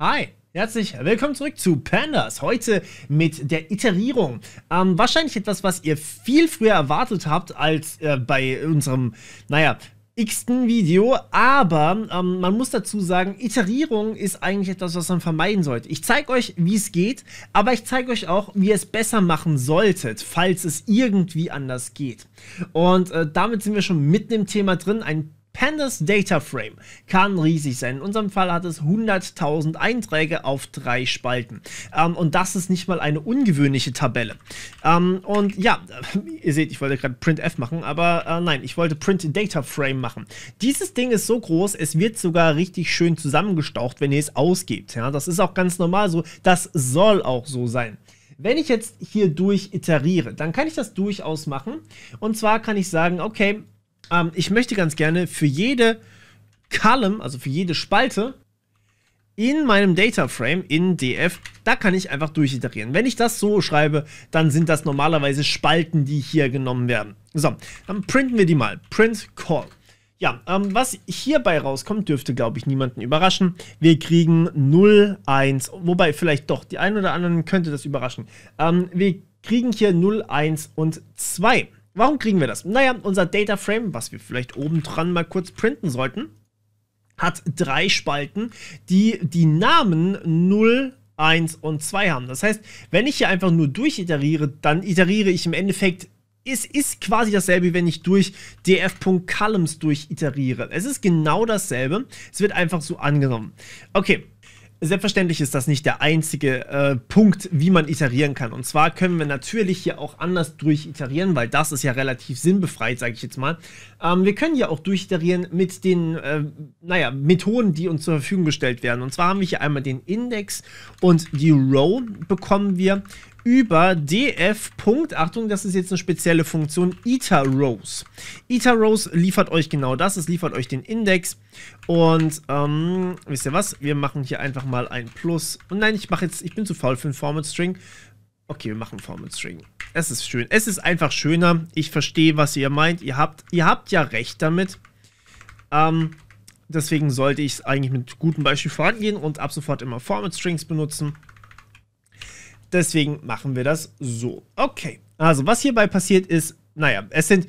Hi, herzlich willkommen zurück zu Pandas. Heute mit der Iterierung. Ähm, wahrscheinlich etwas, was ihr viel früher erwartet habt als äh, bei unserem, naja, x-ten Video, aber ähm, man muss dazu sagen, Iterierung ist eigentlich etwas, was man vermeiden sollte. Ich zeige euch, wie es geht, aber ich zeige euch auch, wie ihr es besser machen solltet, falls es irgendwie anders geht. Und äh, damit sind wir schon mitten im Thema drin. Ein Pandas Data Frame kann riesig sein. In unserem Fall hat es 100.000 Einträge auf drei Spalten. Ähm, und das ist nicht mal eine ungewöhnliche Tabelle. Ähm, und ja, ihr seht, ich wollte gerade printf machen, aber äh, nein, ich wollte Print Data Frame machen. Dieses Ding ist so groß, es wird sogar richtig schön zusammengestaucht, wenn ihr es ausgebt. Ja, das ist auch ganz normal so. Das soll auch so sein. Wenn ich jetzt hier durch iteriere, dann kann ich das durchaus machen. Und zwar kann ich sagen, okay, ähm, ich möchte ganz gerne für jede Column, also für jede Spalte in meinem Data Frame in DF, da kann ich einfach durchiterieren. Wenn ich das so schreibe, dann sind das normalerweise Spalten, die hier genommen werden. So, dann printen wir die mal. Print Call. Ja, ähm, was hierbei rauskommt, dürfte, glaube ich, niemanden überraschen. Wir kriegen 0, 1, wobei vielleicht doch, die einen oder anderen könnte das überraschen. Ähm, wir kriegen hier 0, 1 und 2. Warum kriegen wir das? Naja, unser Data Frame, was wir vielleicht oben dran mal kurz printen sollten, hat drei Spalten, die die Namen 0, 1 und 2 haben. Das heißt, wenn ich hier einfach nur durchiteriere, dann iteriere ich im Endeffekt es ist quasi dasselbe, wenn ich durch df.columns durchiteriere. Es ist genau dasselbe. Es wird einfach so angenommen. Okay, Selbstverständlich ist das nicht der einzige äh, Punkt, wie man iterieren kann. Und zwar können wir natürlich hier auch anders durch iterieren, weil das ist ja relativ sinnbefreit, sage ich jetzt mal. Ähm, wir können ja auch durch iterieren mit den, äh, naja, Methoden, die uns zur Verfügung gestellt werden. Und zwar haben wir hier einmal den Index und die Row bekommen wir über df. Achtung, das ist jetzt eine spezielle Funktion, eta rows. Eta rows liefert euch genau das, es liefert euch den Index und ähm, wisst ihr was? Wir machen hier einfach mal ein Plus. Und nein, ich mache jetzt, ich bin zu faul für einen Format String. Okay, wir machen Format String. Es ist schön. Es ist einfach schöner. Ich verstehe, was ihr meint. Ihr habt, ihr habt ja recht damit. Ähm, deswegen sollte ich es eigentlich mit gutem Beispiel vorangehen und ab sofort immer Format Strings benutzen. Deswegen machen wir das so. Okay, also was hierbei passiert ist, naja, es sind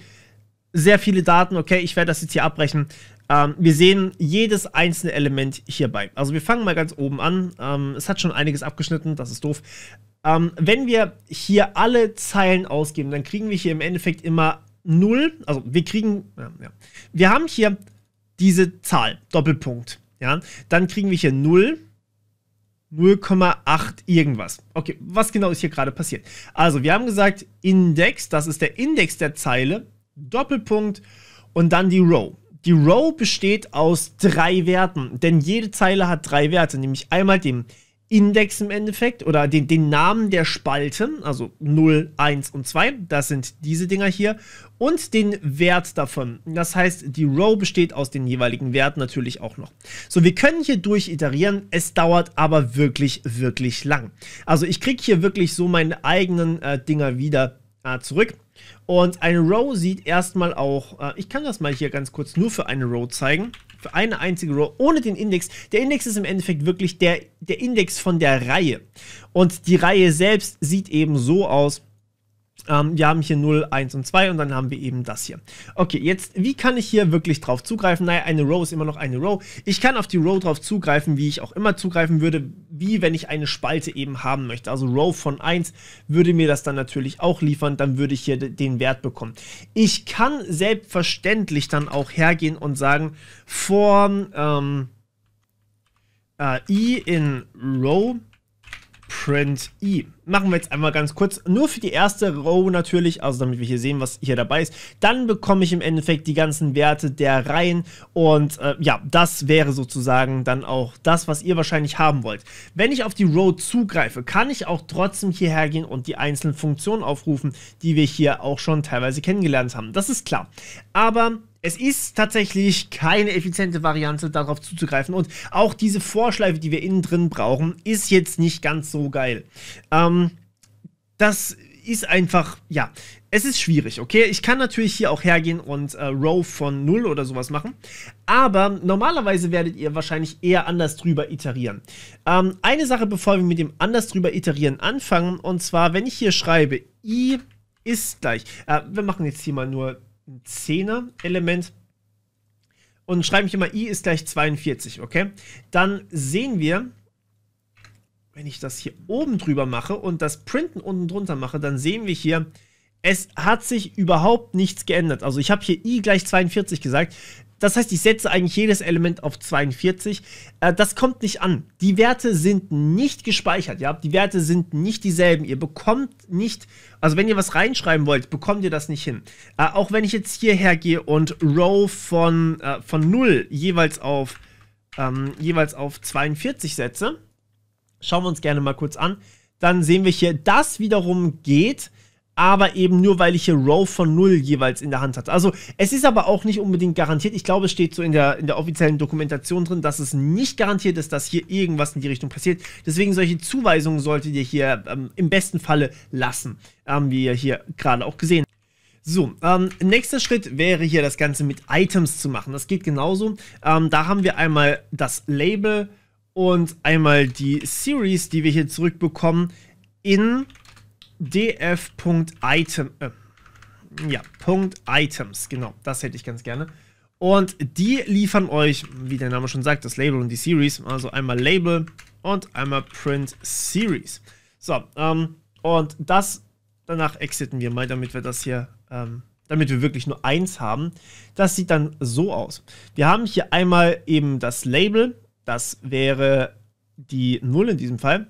sehr viele Daten. Okay, ich werde das jetzt hier abbrechen. Ähm, wir sehen jedes einzelne Element hierbei. Also wir fangen mal ganz oben an. Ähm, es hat schon einiges abgeschnitten, das ist doof. Ähm, wenn wir hier alle Zeilen ausgeben, dann kriegen wir hier im Endeffekt immer 0. Also wir kriegen, ja, ja. wir haben hier diese Zahl, Doppelpunkt. Ja, dann kriegen wir hier 0, 0,8 irgendwas. Okay, was genau ist hier gerade passiert? Also, wir haben gesagt, Index, das ist der Index der Zeile, Doppelpunkt und dann die Row. Die Row besteht aus drei Werten, denn jede Zeile hat drei Werte, nämlich einmal dem Index im Endeffekt oder den, den Namen der Spalten, also 0, 1 und 2, das sind diese Dinger hier, und den Wert davon. Das heißt, die Row besteht aus den jeweiligen Werten natürlich auch noch. So, wir können hier durch iterieren, es dauert aber wirklich, wirklich lang. Also ich kriege hier wirklich so meine eigenen äh, Dinger wieder äh, zurück. Und eine Row sieht erstmal auch, äh, ich kann das mal hier ganz kurz nur für eine Row zeigen für eine einzige Row ohne den Index. Der Index ist im Endeffekt wirklich der, der Index von der Reihe. Und die Reihe selbst sieht eben so aus, ähm, wir haben hier 0, 1 und 2 und dann haben wir eben das hier. Okay, jetzt, wie kann ich hier wirklich drauf zugreifen? Naja, eine Row ist immer noch eine Row. Ich kann auf die Row drauf zugreifen, wie ich auch immer zugreifen würde, wie wenn ich eine Spalte eben haben möchte. Also Row von 1 würde mir das dann natürlich auch liefern, dann würde ich hier den Wert bekommen. Ich kann selbstverständlich dann auch hergehen und sagen, form ähm, äh, i in Row Friend E. Machen wir jetzt einmal ganz kurz, nur für die erste Row natürlich, also damit wir hier sehen, was hier dabei ist. Dann bekomme ich im Endeffekt die ganzen Werte der Reihen und äh, ja, das wäre sozusagen dann auch das, was ihr wahrscheinlich haben wollt. Wenn ich auf die Row zugreife, kann ich auch trotzdem hierher gehen und die einzelnen Funktionen aufrufen, die wir hier auch schon teilweise kennengelernt haben. Das ist klar. Aber es ist tatsächlich keine effiziente Variante, darauf zuzugreifen. Und auch diese Vorschleife, die wir innen drin brauchen, ist jetzt nicht ganz so geil. Ähm, das ist einfach, ja, es ist schwierig, okay? Ich kann natürlich hier auch hergehen und äh, Row von 0 oder sowas machen, aber normalerweise werdet ihr wahrscheinlich eher anders drüber iterieren. Ähm, eine Sache, bevor wir mit dem anders drüber iterieren anfangen, und zwar, wenn ich hier schreibe, i ist gleich, äh, wir machen jetzt hier mal nur ein Zehner-Element und schreibe ich immer i ist gleich 42, okay? Dann sehen wir, wenn ich das hier oben drüber mache und das Printen unten drunter mache, dann sehen wir hier, es hat sich überhaupt nichts geändert. Also ich habe hier i gleich 42 gesagt. Das heißt, ich setze eigentlich jedes Element auf 42. Äh, das kommt nicht an. Die Werte sind nicht gespeichert, ja. Die Werte sind nicht dieselben. Ihr bekommt nicht, also wenn ihr was reinschreiben wollt, bekommt ihr das nicht hin. Äh, auch wenn ich jetzt hierher gehe und Row von, äh, von 0 jeweils auf, ähm, jeweils auf 42 setze, schauen wir uns gerne mal kurz an, dann sehen wir hier, das wiederum geht aber eben nur, weil ich hier Row von 0 jeweils in der Hand hatte. Also es ist aber auch nicht unbedingt garantiert. Ich glaube, es steht so in der, in der offiziellen Dokumentation drin, dass es nicht garantiert ist, dass hier irgendwas in die Richtung passiert. Deswegen solche Zuweisungen solltet ihr hier ähm, im besten Falle lassen, haben ähm, wir hier gerade auch gesehen. So, ähm, nächster Schritt wäre hier das Ganze mit Items zu machen. Das geht genauso. Ähm, da haben wir einmal das Label und einmal die Series, die wir hier zurückbekommen in df.item. Äh, ja, Punkt Items, genau, das hätte ich ganz gerne. Und die liefern euch, wie der Name schon sagt, das Label und die Series. Also einmal Label und einmal Print Series. So, ähm, und das, danach exiten wir mal, damit wir das hier, ähm, damit wir wirklich nur eins haben. Das sieht dann so aus. Wir haben hier einmal eben das Label, das wäre die 0 in diesem Fall.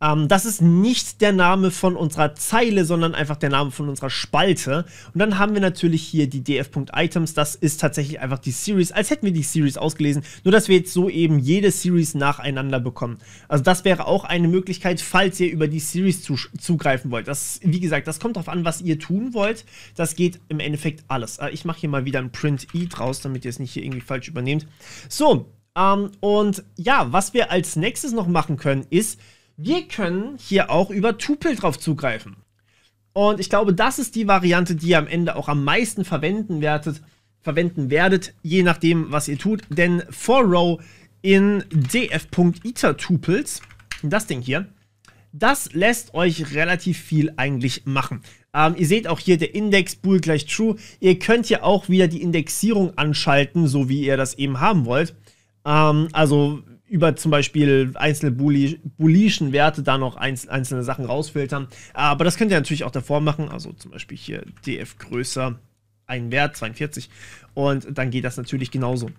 Ähm, das ist nicht der Name von unserer Zeile, sondern einfach der Name von unserer Spalte. Und dann haben wir natürlich hier die df.items. Das ist tatsächlich einfach die Series, als hätten wir die Series ausgelesen, nur dass wir jetzt so eben jede Series nacheinander bekommen. Also das wäre auch eine Möglichkeit, falls ihr über die Series zu, zugreifen wollt. Das, wie gesagt, das kommt darauf an, was ihr tun wollt. Das geht im Endeffekt alles. Äh, ich mache hier mal wieder ein Print-E draus, damit ihr es nicht hier irgendwie falsch übernehmt. So, ähm, und ja, was wir als nächstes noch machen können, ist, wir können hier auch über Tupel drauf zugreifen. Und ich glaube, das ist die Variante, die ihr am Ende auch am meisten verwenden werdet, verwenden werdet je nachdem, was ihr tut. Denn for row in df.itertupels, das Ding hier, das lässt euch relativ viel eigentlich machen. Ähm, ihr seht auch hier der Index bool gleich true. Ihr könnt hier auch wieder die Indexierung anschalten, so wie ihr das eben haben wollt. Ähm, also über zum Beispiel einzelne booleischen Werte da noch einzelne Sachen rausfiltern. Aber das könnt ihr natürlich auch davor machen. Also zum Beispiel hier df größer, ein Wert, 42. Und dann geht das natürlich genauso.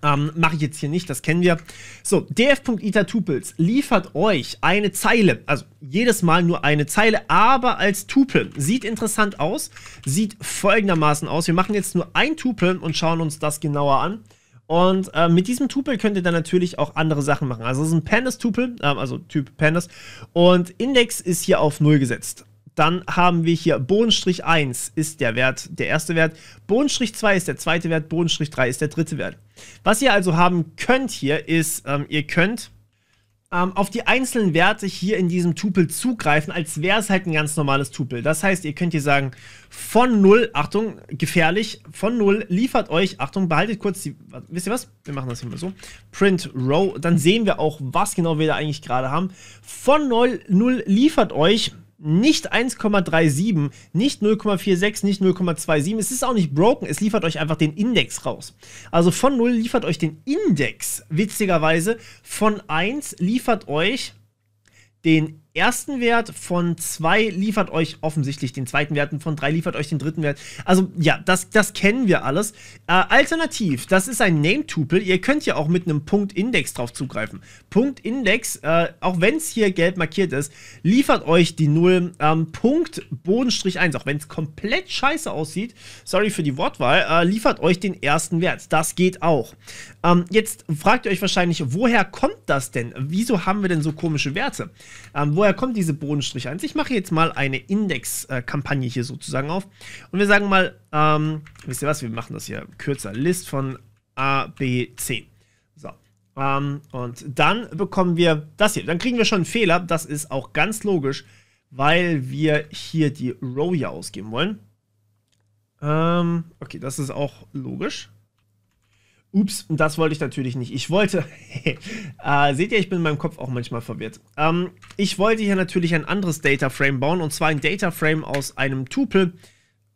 Ähm, Mache ich jetzt hier nicht, das kennen wir. So, dfita liefert euch eine Zeile, also jedes Mal nur eine Zeile, aber als Tupel. Sieht interessant aus, sieht folgendermaßen aus. Wir machen jetzt nur ein Tupel und schauen uns das genauer an. Und äh, mit diesem Tupel könnt ihr dann natürlich auch andere Sachen machen. Also es ist ein Pandas-Tupel, äh, also Typ Pandas. Und Index ist hier auf 0 gesetzt. Dann haben wir hier Bodenstrich 1 ist der Wert, der erste Wert. Bodenstrich 2 ist der zweite Wert. Bodenstrich 3 ist der dritte Wert. Was ihr also haben könnt hier ist, ähm, ihr könnt ähm, auf die einzelnen Werte hier in diesem Tupel zugreifen, als wäre es halt ein ganz normales Tupel. Das heißt, ihr könnt hier sagen, von 0, Achtung, gefährlich, von 0 liefert euch, Achtung, behaltet kurz die, wisst ihr was? Wir machen das hier mal so, print row, dann sehen wir auch, was genau wir da eigentlich gerade haben. Von 0, 0 liefert euch, nicht 1,37, nicht 0,46, nicht 0,27. Es ist auch nicht broken, es liefert euch einfach den Index raus. Also von 0 liefert euch den Index, witzigerweise. Von 1 liefert euch den Index ersten Wert, von zwei liefert euch offensichtlich den zweiten Wert und von drei liefert euch den dritten Wert. Also ja, das, das kennen wir alles. Äh, alternativ, das ist ein Name-Tupel. Ihr könnt ja auch mit einem Punkt-Index drauf zugreifen. Punkt-Index, äh, auch wenn es hier gelb markiert ist, liefert euch die 0 ähm, Punkt Bodenstrich 1, auch wenn es komplett scheiße aussieht, sorry für die Wortwahl, äh, liefert euch den ersten Wert. Das geht auch. Ähm, jetzt fragt ihr euch wahrscheinlich, woher kommt das denn? Wieso haben wir denn so komische Werte? Ähm, woher woher kommen diese Bodenstriche eigentlich? Ich mache jetzt mal eine Index-Kampagne hier sozusagen auf. Und wir sagen mal, ähm, wisst ihr was, wir machen das hier kürzer. List von A, B, C. So. Ähm, und dann bekommen wir das hier. Dann kriegen wir schon einen Fehler. Das ist auch ganz logisch, weil wir hier die Row ja ausgeben wollen. Ähm, okay, das ist auch logisch. Ups, das wollte ich natürlich nicht. Ich wollte, äh, seht ihr, ich bin in meinem Kopf auch manchmal verwirrt. Ähm, ich wollte hier natürlich ein anderes Data Frame bauen, und zwar ein Data Frame aus einem Tupel.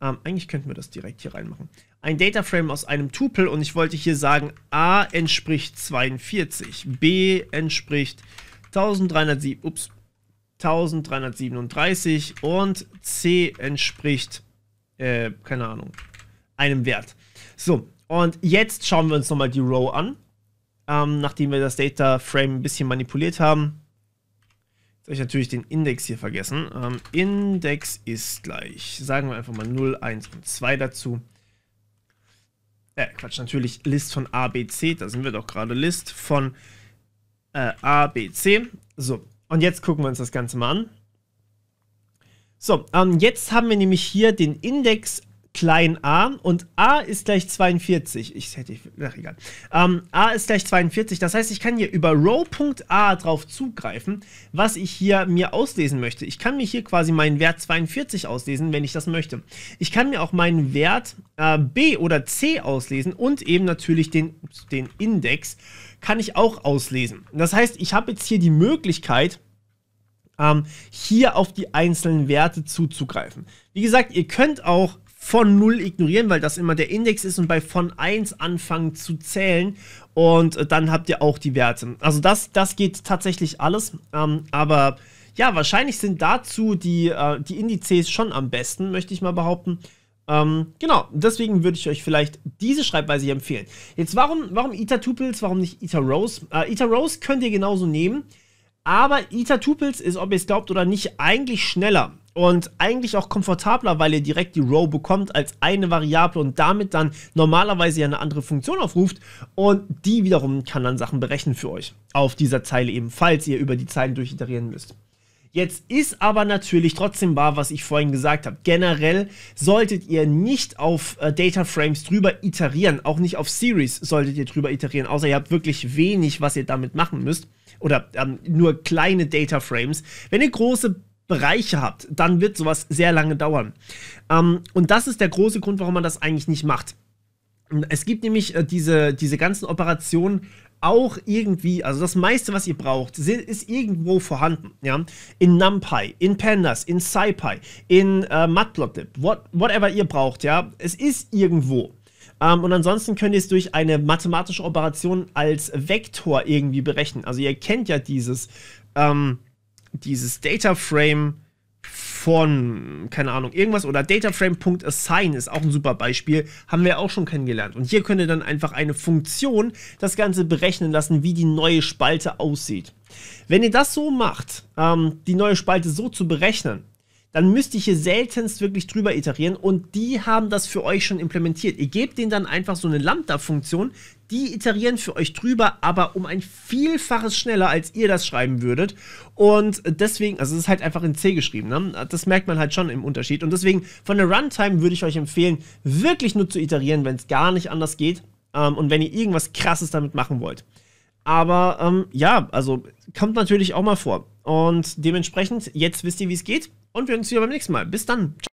Ähm, eigentlich könnten wir das direkt hier reinmachen. Ein Data Frame aus einem Tupel, und ich wollte hier sagen, A entspricht 42, B entspricht 1307, ups, 1337 und C entspricht, äh, keine Ahnung, einem Wert. So, und jetzt schauen wir uns nochmal die Row an, ähm, nachdem wir das Data Frame ein bisschen manipuliert haben. Jetzt habe ich natürlich den Index hier vergessen. Ähm, Index ist gleich, sagen wir einfach mal 0, 1 und 2 dazu. Äh, Quatsch, natürlich List von ABC. da sind wir doch gerade, List von äh, A, So, und jetzt gucken wir uns das Ganze mal an. So, ähm, jetzt haben wir nämlich hier den Index klein a und a ist gleich 42. Ich hätte, ach egal. Ähm, a ist gleich 42, das heißt, ich kann hier über row.a drauf zugreifen, was ich hier mir auslesen möchte. Ich kann mir hier quasi meinen Wert 42 auslesen, wenn ich das möchte. Ich kann mir auch meinen Wert äh, b oder c auslesen und eben natürlich den, den Index kann ich auch auslesen. Das heißt, ich habe jetzt hier die Möglichkeit, ähm, hier auf die einzelnen Werte zuzugreifen. Wie gesagt, ihr könnt auch von 0 ignorieren, weil das immer der Index ist und bei von 1 anfangen zu zählen und äh, dann habt ihr auch die Werte. Also das, das geht tatsächlich alles, ähm, aber ja, wahrscheinlich sind dazu die, äh, die Indizes schon am besten, möchte ich mal behaupten. Ähm, genau, deswegen würde ich euch vielleicht diese Schreibweise hier empfehlen. Jetzt, warum, warum Eta-Tuples, warum nicht Eta-Rows? Äh, Eta-Rows könnt ihr genauso nehmen, aber eta tupels ist, ob ihr es glaubt oder nicht, eigentlich schneller und eigentlich auch komfortabler, weil ihr direkt die Row bekommt als eine Variable und damit dann normalerweise ja eine andere Funktion aufruft und die wiederum kann dann Sachen berechnen für euch auf dieser Zeile eben, falls ihr über die Zeilen durchiterieren müsst. Jetzt ist aber natürlich trotzdem wahr, was ich vorhin gesagt habe. Generell solltet ihr nicht auf äh, Data Frames drüber iterieren, auch nicht auf Series solltet ihr drüber iterieren, außer ihr habt wirklich wenig, was ihr damit machen müsst. Oder ähm, nur kleine Data Frames. Wenn ihr große Bereiche habt, dann wird sowas sehr lange dauern. Ähm, und das ist der große Grund, warum man das eigentlich nicht macht. Es gibt nämlich äh, diese, diese ganzen Operationen auch irgendwie, also das meiste, was ihr braucht, ist irgendwo vorhanden. Ja? In NumPy, in Pandas, in SciPy, in äh, Matplotlib, what, whatever ihr braucht, ja, es ist irgendwo. Ähm, und ansonsten könnt ihr es durch eine mathematische Operation als Vektor irgendwie berechnen. Also ihr kennt ja dieses, ähm, dieses Data Frame von, keine Ahnung, irgendwas oder dataframe.assign ist auch ein super Beispiel, haben wir auch schon kennengelernt. Und hier könnt ihr dann einfach eine Funktion das Ganze berechnen lassen, wie die neue Spalte aussieht. Wenn ihr das so macht, ähm, die neue Spalte so zu berechnen, dann müsst ihr hier seltenst wirklich drüber iterieren und die haben das für euch schon implementiert. Ihr gebt denen dann einfach so eine Lambda-Funktion, die iterieren für euch drüber, aber um ein Vielfaches schneller, als ihr das schreiben würdet. Und deswegen, also es ist halt einfach in C geschrieben, ne? Das merkt man halt schon im Unterschied. Und deswegen, von der Runtime würde ich euch empfehlen, wirklich nur zu iterieren, wenn es gar nicht anders geht. Ähm, und wenn ihr irgendwas krasses damit machen wollt. Aber ähm, ja, also kommt natürlich auch mal vor. Und dementsprechend, jetzt wisst ihr, wie es geht. Und wir sehen uns wieder beim nächsten Mal. Bis dann. Ciao.